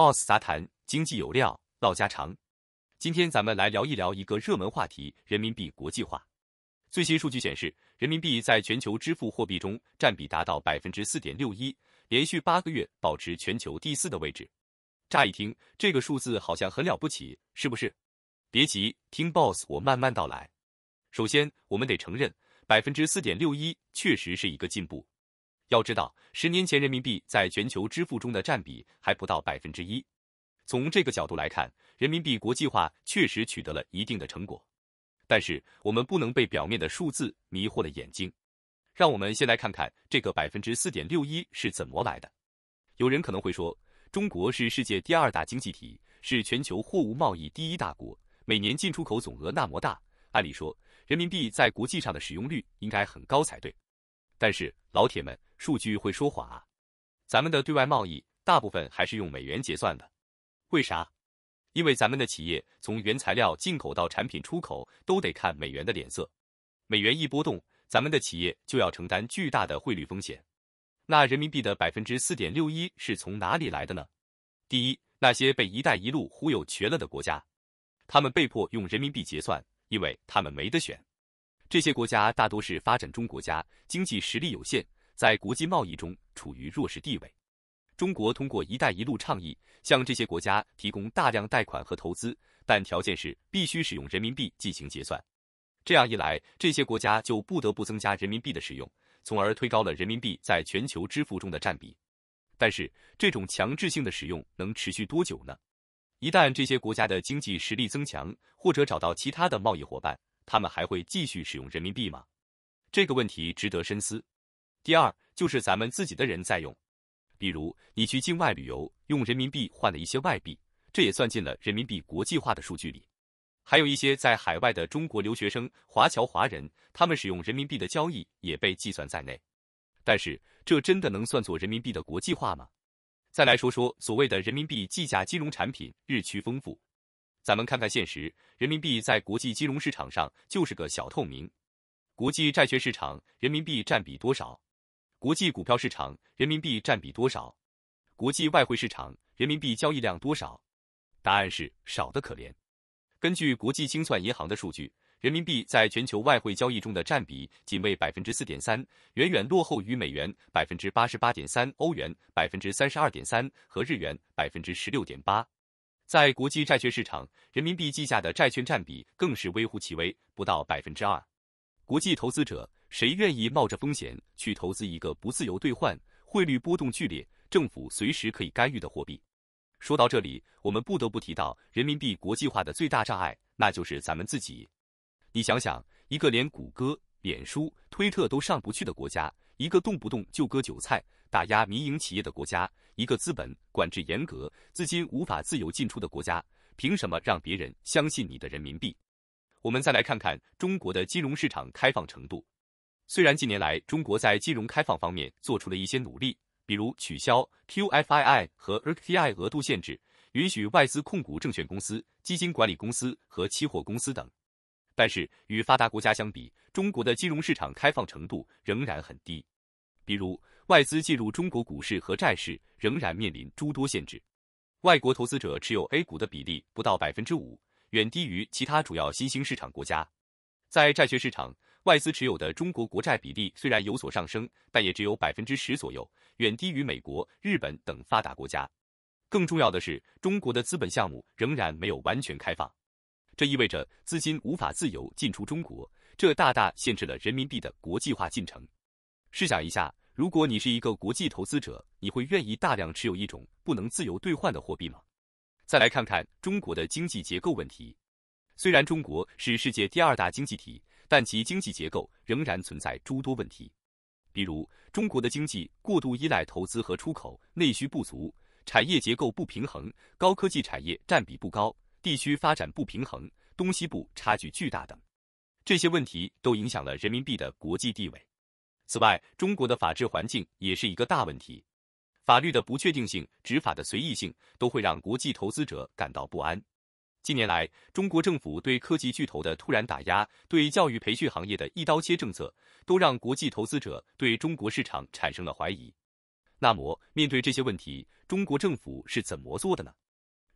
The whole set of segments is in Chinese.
boss 杂谈，经济有料，唠家常。今天咱们来聊一聊一个热门话题——人民币国际化。最新数据显示，人民币在全球支付货币中占比达到百分之四点六一，连续八个月保持全球第四的位置。乍一听，这个数字好像很了不起，是不是？别急，听 boss 我慢慢道来。首先，我们得承认，百分之四点六一确实是一个进步。要知道，十年前人民币在全球支付中的占比还不到百分之一。从这个角度来看，人民币国际化确实取得了一定的成果。但是，我们不能被表面的数字迷惑了眼睛。让我们先来看看这个百分之四点六一是怎么来的。有人可能会说，中国是世界第二大经济体，是全球货物贸易第一大国，每年进出口总额那么大，按理说人民币在国际上的使用率应该很高才对。但是，老铁们。数据会说谎啊！咱们的对外贸易大部分还是用美元结算的，为啥？因为咱们的企业从原材料进口到产品出口都得看美元的脸色，美元一波动，咱们的企业就要承担巨大的汇率风险。那人民币的百分之四点六一是从哪里来的呢？第一，那些被“一带一路”忽悠瘸了的国家，他们被迫用人民币结算，因为他们没得选。这些国家大多是发展中国家，经济实力有限。在国际贸易中处于弱势地位，中国通过“一带一路”倡议向这些国家提供大量贷款和投资，但条件是必须使用人民币进行结算。这样一来，这些国家就不得不增加人民币的使用，从而推高了人民币在全球支付中的占比。但是，这种强制性的使用能持续多久呢？一旦这些国家的经济实力增强，或者找到其他的贸易伙伴，他们还会继续使用人民币吗？这个问题值得深思。第二就是咱们自己的人在用，比如你去境外旅游，用人民币换了一些外币，这也算进了人民币国际化的数据里。还有一些在海外的中国留学生、华侨华人，他们使用人民币的交易也被计算在内。但是这真的能算作人民币的国际化吗？再来说说所谓的人民币计价金融产品日趋丰富，咱们看看现实，人民币在国际金融市场上就是个小透明。国际债券市场，人民币占比多少？国际股票市场，人民币占比多少？国际外汇市场，人民币交易量多少？答案是少的可怜。根据国际清算银行的数据，人民币在全球外汇交易中的占比仅为百分之四点三，远远落后于美元百分之八十八点三、欧元百分之三十二点三和日元百分之十六点八。在国际债券市场，人民币计价的债券占比更是微乎其微，不到百分之二。国际投资者。谁愿意冒着风险去投资一个不自由兑换、汇率波动剧烈、政府随时可以干预的货币？说到这里，我们不得不提到人民币国际化的最大障碍，那就是咱们自己。你想想，一个连谷歌、脸书、推特都上不去的国家，一个动不动就割韭菜、打压民营企业的国家，一个资本管制严格、资金无法自由进出的国家，凭什么让别人相信你的人民币？我们再来看看中国的金融市场开放程度。虽然近年来中国在金融开放方面做出了一些努力，比如取消 QFII 和 RQDII 额度限制，允许外资控股证券公司、基金管理公司和期货公司等，但是与发达国家相比，中国的金融市场开放程度仍然很低。比如，外资进入中国股市和债市仍然面临诸多限制，外国投资者持有 A 股的比例不到百分之五，远低于其他主要新兴市场国家。在债券市场，外资持有的中国国债比例虽然有所上升，但也只有百分之十左右，远低于美国、日本等发达国家。更重要的是，中国的资本项目仍然没有完全开放，这意味着资金无法自由进出中国，这大大限制了人民币的国际化进程。试想一下，如果你是一个国际投资者，你会愿意大量持有一种不能自由兑换的货币吗？再来看看中国的经济结构问题，虽然中国是世界第二大经济体。但其经济结构仍然存在诸多问题，比如中国的经济过度依赖投资和出口，内需不足，产业结构不平衡，高科技产业占比不高，地区发展不平衡，东西部差距巨大等。这些问题都影响了人民币的国际地位。此外，中国的法治环境也是一个大问题，法律的不确定性、执法的随意性，都会让国际投资者感到不安。近年来，中国政府对科技巨头的突然打压，对教育培训行业的一刀切政策，都让国际投资者对中国市场产生了怀疑。那么，面对这些问题，中国政府是怎么做的呢？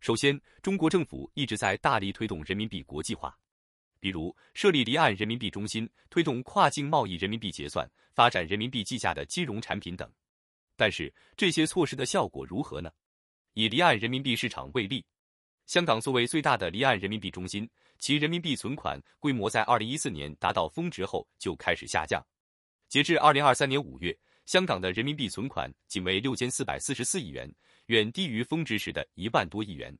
首先，中国政府一直在大力推动人民币国际化，比如设立离岸人民币中心，推动跨境贸易人民币结算，发展人民币计价的金融产品等。但是，这些措施的效果如何呢？以离岸人民币市场为例。香港作为最大的离岸人民币中心，其人民币存款规模在2014年达到峰值后就开始下降。截至2023年5月，香港的人民币存款仅为6444亿元，远低于峰值时的一万多亿元。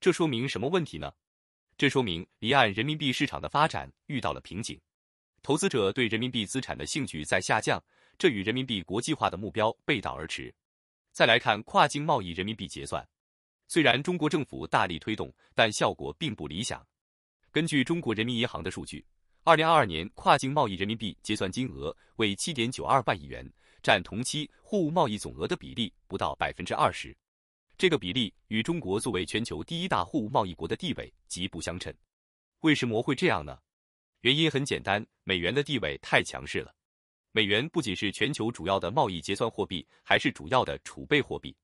这说明什么问题呢？这说明离岸人民币市场的发展遇到了瓶颈，投资者对人民币资产的兴趣在下降，这与人民币国际化的目标背道而驰。再来看跨境贸易人民币结算。虽然中国政府大力推动，但效果并不理想。根据中国人民银行的数据，二零二二年跨境贸易人民币结算金额为七点九二万亿元，占同期货物贸易总额的比例不到百分之二十。这个比例与中国作为全球第一大货物贸易国的地位极不相称。为什么会这样呢？原因很简单，美元的地位太强势了。美元不仅是全球主要的贸易结算货币，还是主要的储备货币。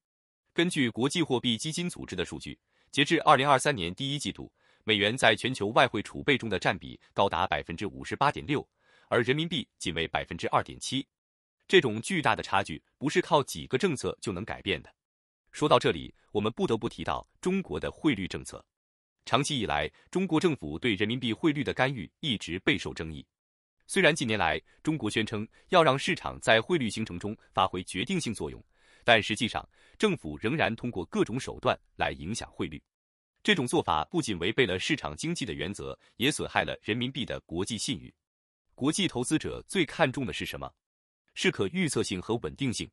根据国际货币基金组织的数据，截至二零二三年第一季度，美元在全球外汇储备中的占比高达百分之五十八点六，而人民币仅为百分之二点七。这种巨大的差距不是靠几个政策就能改变的。说到这里，我们不得不提到中国的汇率政策。长期以来，中国政府对人民币汇率的干预一直备受争议。虽然近年来，中国宣称要让市场在汇率形成中发挥决定性作用。但实际上，政府仍然通过各种手段来影响汇率。这种做法不仅违背了市场经济的原则，也损害了人民币的国际信誉。国际投资者最看重的是什么？是可预测性和稳定性。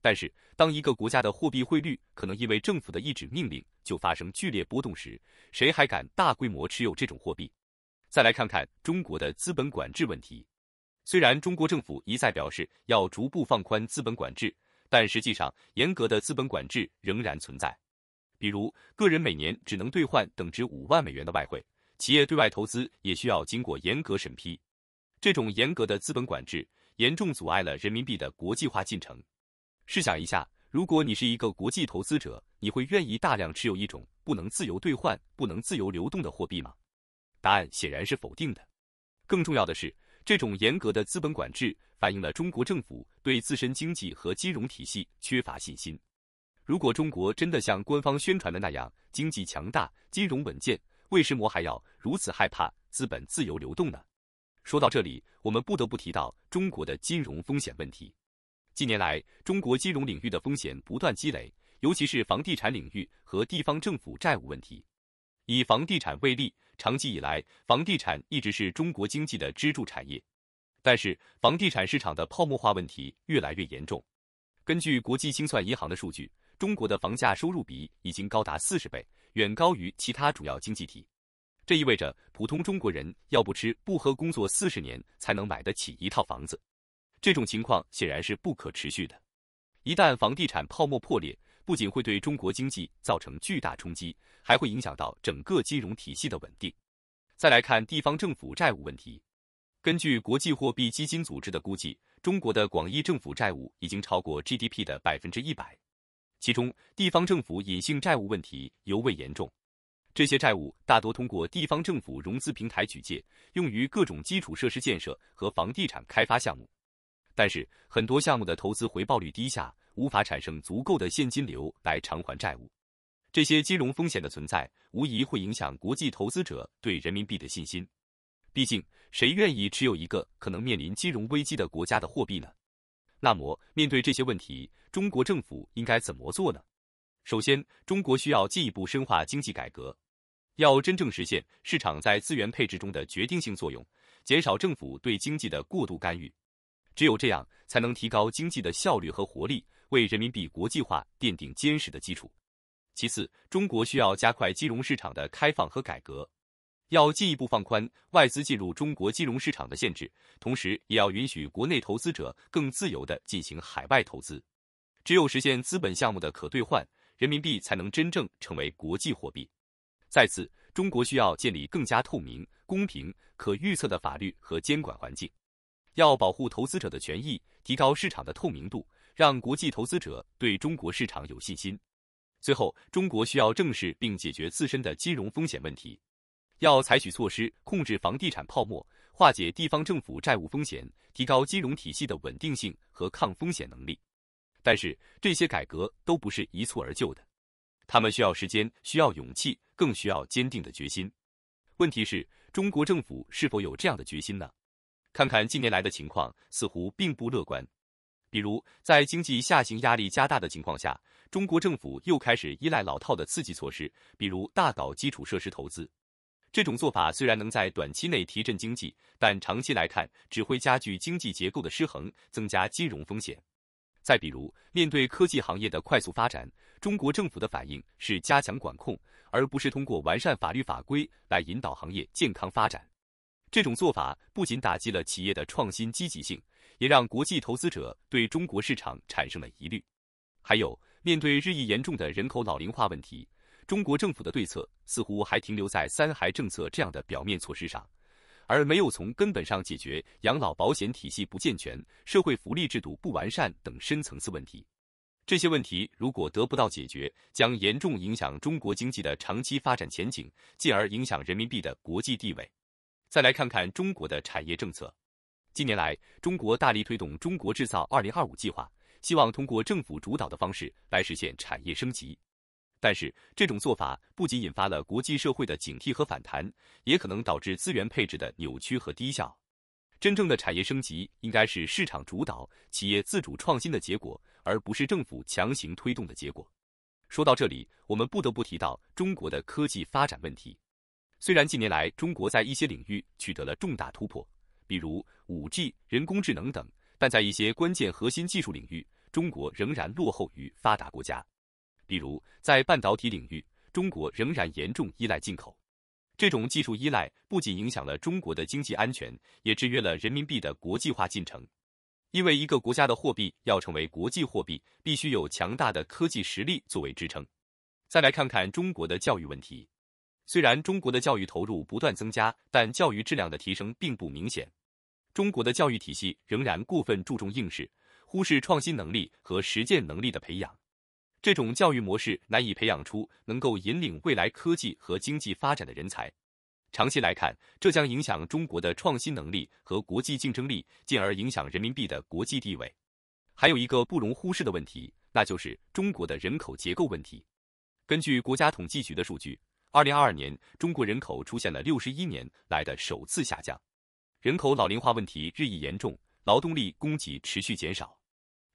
但是，当一个国家的货币汇率可能因为政府的一纸命令就发生剧烈波动时，谁还敢大规模持有这种货币？再来看看中国的资本管制问题。虽然中国政府一再表示要逐步放宽资本管制，但实际上，严格的资本管制仍然存在，比如个人每年只能兑换等值五万美元的外汇，企业对外投资也需要经过严格审批。这种严格的资本管制严重阻碍了人民币的国际化进程。试想一下，如果你是一个国际投资者，你会愿意大量持有一种不能自由兑换、不能自由流动的货币吗？答案显然是否定的。更重要的是。这种严格的资本管制反映了中国政府对自身经济和金融体系缺乏信心。如果中国真的像官方宣传的那样经济强大、金融稳健，为什么还要如此害怕资本自由流动呢？说到这里，我们不得不提到中国的金融风险问题。近年来，中国金融领域的风险不断积累，尤其是房地产领域和地方政府债务问题。以房地产为例。长期以来，房地产一直是中国经济的支柱产业，但是房地产市场的泡沫化问题越来越严重。根据国际清算银行的数据，中国的房价收入比已经高达四十倍，远高于其他主要经济体。这意味着普通中国人要不吃不喝工作四十年才能买得起一套房子。这种情况显然是不可持续的。一旦房地产泡沫破裂，不仅会对中国经济造成巨大冲击，还会影响到整个金融体系的稳定。再来看地方政府债务问题，根据国际货币基金组织的估计，中国的广义政府债务已经超过 GDP 的百分之一百，其中地方政府隐性债务问题尤为严重。这些债务大多通过地方政府融资平台举借，用于各种基础设施建设和房地产开发项目，但是很多项目的投资回报率低下。无法产生足够的现金流来偿还债务，这些金融风险的存在无疑会影响国际投资者对人民币的信心。毕竟，谁愿意持有一个可能面临金融危机的国家的货币呢？那么，面对这些问题，中国政府应该怎么做呢？首先，中国需要进一步深化经济改革，要真正实现市场在资源配置中的决定性作用，减少政府对经济的过度干预。只有这样，才能提高经济的效率和活力，为人民币国际化奠定坚实的基础。其次，中国需要加快金融市场的开放和改革，要进一步放宽外资进入中国金融市场的限制，同时也要允许国内投资者更自由地进行海外投资。只有实现资本项目的可兑换，人民币才能真正成为国际货币。再次，中国需要建立更加透明、公平、可预测的法律和监管环境。要保护投资者的权益，提高市场的透明度，让国际投资者对中国市场有信心。最后，中国需要正视并解决自身的金融风险问题，要采取措施控制房地产泡沫，化解地方政府债务风险，提高金融体系的稳定性和抗风险能力。但是，这些改革都不是一蹴而就的，他们需要时间，需要勇气，更需要坚定的决心。问题是，中国政府是否有这样的决心呢？看看近年来的情况，似乎并不乐观。比如，在经济下行压力加大的情况下，中国政府又开始依赖老套的刺激措施，比如大搞基础设施投资。这种做法虽然能在短期内提振经济，但长期来看，只会加剧经济结构的失衡，增加金融风险。再比如，面对科技行业的快速发展，中国政府的反应是加强管控，而不是通过完善法律法规来引导行业健康发展。这种做法不仅打击了企业的创新积极性，也让国际投资者对中国市场产生了疑虑。还有，面对日益严重的人口老龄化问题，中国政府的对策似乎还停留在“三孩”政策这样的表面措施上，而没有从根本上解决养老保险体系不健全、社会福利制度不完善等深层次问题。这些问题如果得不到解决，将严重影响中国经济的长期发展前景，进而影响人民币的国际地位。再来看看中国的产业政策。近年来，中国大力推动“中国制造二零二五”计划，希望通过政府主导的方式来实现产业升级。但是，这种做法不仅引发了国际社会的警惕和反弹，也可能导致资源配置的扭曲和低效。真正的产业升级应该是市场主导、企业自主创新的结果，而不是政府强行推动的结果。说到这里，我们不得不提到中国的科技发展问题。虽然近年来中国在一些领域取得了重大突破，比如 5G、人工智能等，但在一些关键核心技术领域，中国仍然落后于发达国家。比如在半导体领域，中国仍然严重依赖进口。这种技术依赖不仅影响了中国的经济安全，也制约了人民币的国际化进程。因为一个国家的货币要成为国际货币，必须有强大的科技实力作为支撑。再来看看中国的教育问题。虽然中国的教育投入不断增加，但教育质量的提升并不明显。中国的教育体系仍然过分注重应试，忽视创新能力和实践能力的培养。这种教育模式难以培养出能够引领未来科技和经济发展的人才。长期来看，这将影响中国的创新能力和国际竞争力，进而影响人民币的国际地位。还有一个不容忽视的问题，那就是中国的人口结构问题。根据国家统计局的数据。二零二二年，中国人口出现了六十一年来的首次下降，人口老龄化问题日益严重，劳动力供给持续减少，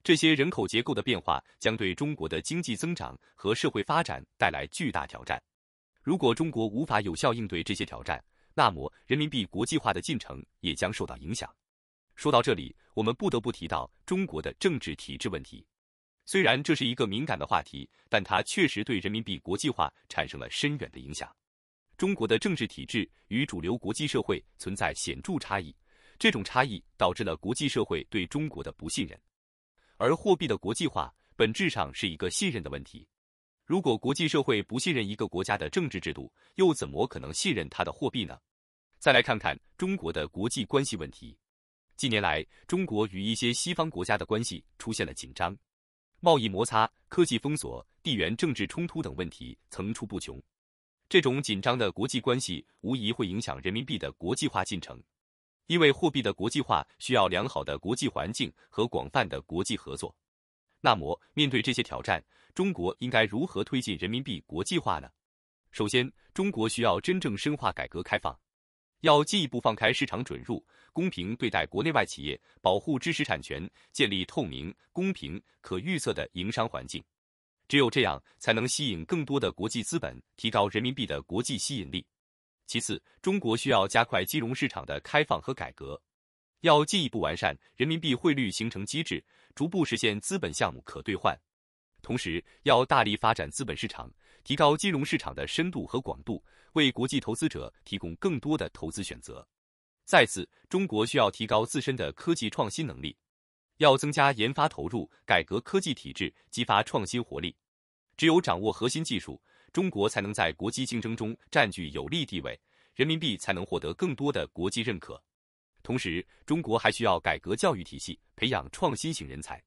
这些人口结构的变化将对中国的经济增长和社会发展带来巨大挑战。如果中国无法有效应对这些挑战，那么人民币国际化的进程也将受到影响。说到这里，我们不得不提到中国的政治体制问题。虽然这是一个敏感的话题，但它确实对人民币国际化产生了深远的影响。中国的政治体制与主流国际社会存在显著差异，这种差异导致了国际社会对中国的不信任。而货币的国际化本质上是一个信任的问题。如果国际社会不信任一个国家的政治制度，又怎么可能信任它的货币呢？再来看看中国的国际关系问题。近年来，中国与一些西方国家的关系出现了紧张。贸易摩擦、科技封锁、地缘政治冲突等问题层出不穷，这种紧张的国际关系无疑会影响人民币的国际化进程。因为货币的国际化需要良好的国际环境和广泛的国际合作。那么，面对这些挑战，中国应该如何推进人民币国际化呢？首先，中国需要真正深化改革开放。要进一步放开市场准入，公平对待国内外企业，保护知识产权，建立透明、公平、可预测的营商环境。只有这样，才能吸引更多的国际资本，提高人民币的国际吸引力。其次，中国需要加快金融市场的开放和改革，要进一步完善人民币汇率形成机制，逐步实现资本项目可兑换，同时要大力发展资本市场。提高金融市场的深度和广度，为国际投资者提供更多的投资选择。再次，中国需要提高自身的科技创新能力，要增加研发投入，改革科技体制，激发创新活力。只有掌握核心技术，中国才能在国际竞争中占据有利地位，人民币才能获得更多的国际认可。同时，中国还需要改革教育体系，培养创新型人才，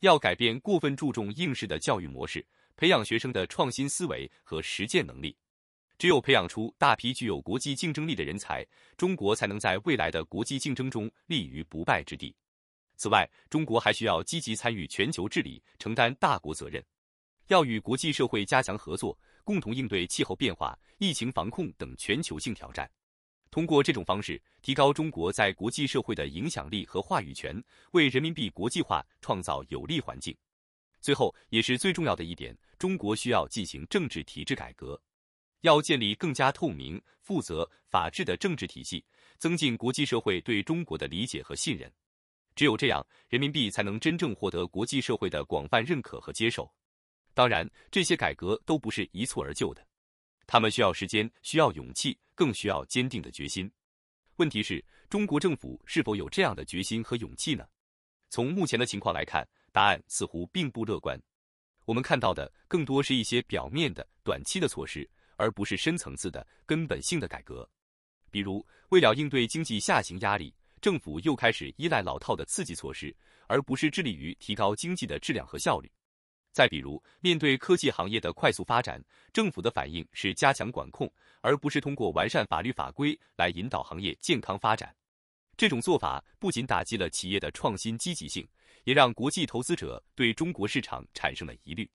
要改变过分注重应试的教育模式。培养学生的创新思维和实践能力，只有培养出大批具有国际竞争力的人才，中国才能在未来的国际竞争中立于不败之地。此外，中国还需要积极参与全球治理，承担大国责任，要与国际社会加强合作，共同应对气候变化、疫情防控等全球性挑战。通过这种方式，提高中国在国际社会的影响力和话语权，为人民币国际化创造有利环境。最后也是最重要的一点，中国需要进行政治体制改革，要建立更加透明、负责、法治的政治体系，增进国际社会对中国的理解和信任。只有这样，人民币才能真正获得国际社会的广泛认可和接受。当然，这些改革都不是一蹴而就的，他们需要时间，需要勇气，更需要坚定的决心。问题是，中国政府是否有这样的决心和勇气呢？从目前的情况来看，答案似乎并不乐观。我们看到的更多是一些表面的、短期的措施，而不是深层次的根本性的改革。比如，为了应对经济下行压力，政府又开始依赖老套的刺激措施，而不是致力于提高经济的质量和效率。再比如，面对科技行业的快速发展，政府的反应是加强管控，而不是通过完善法律法规来引导行业健康发展。这种做法不仅打击了企业的创新积极性，也让国际投资者对中国市场产生了疑虑。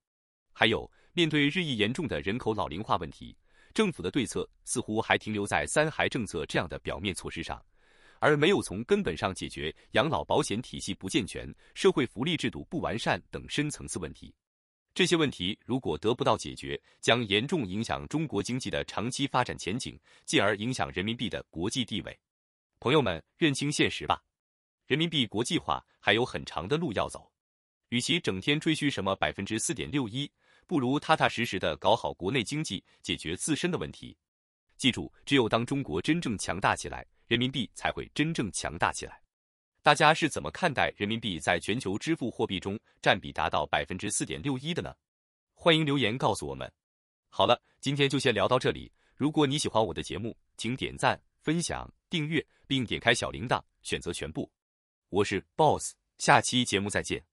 还有，面对日益严重的人口老龄化问题，政府的对策似乎还停留在“三孩”政策这样的表面措施上，而没有从根本上解决养老保险体系不健全、社会福利制度不完善等深层次问题。这些问题如果得不到解决，将严重影响中国经济的长期发展前景，进而影响人民币的国际地位。朋友们，认清现实吧，人民币国际化还有很长的路要走。与其整天追嘘什么百分之四点六一，不如踏踏实实的搞好国内经济，解决自身的问题。记住，只有当中国真正强大起来，人民币才会真正强大起来。大家是怎么看待人民币在全球支付货币中占比达到百分之四点六一的呢？欢迎留言告诉我们。好了，今天就先聊到这里。如果你喜欢我的节目，请点赞、分享、订阅。并点开小铃铛，选择全部。我是 Boss，下期节目再见。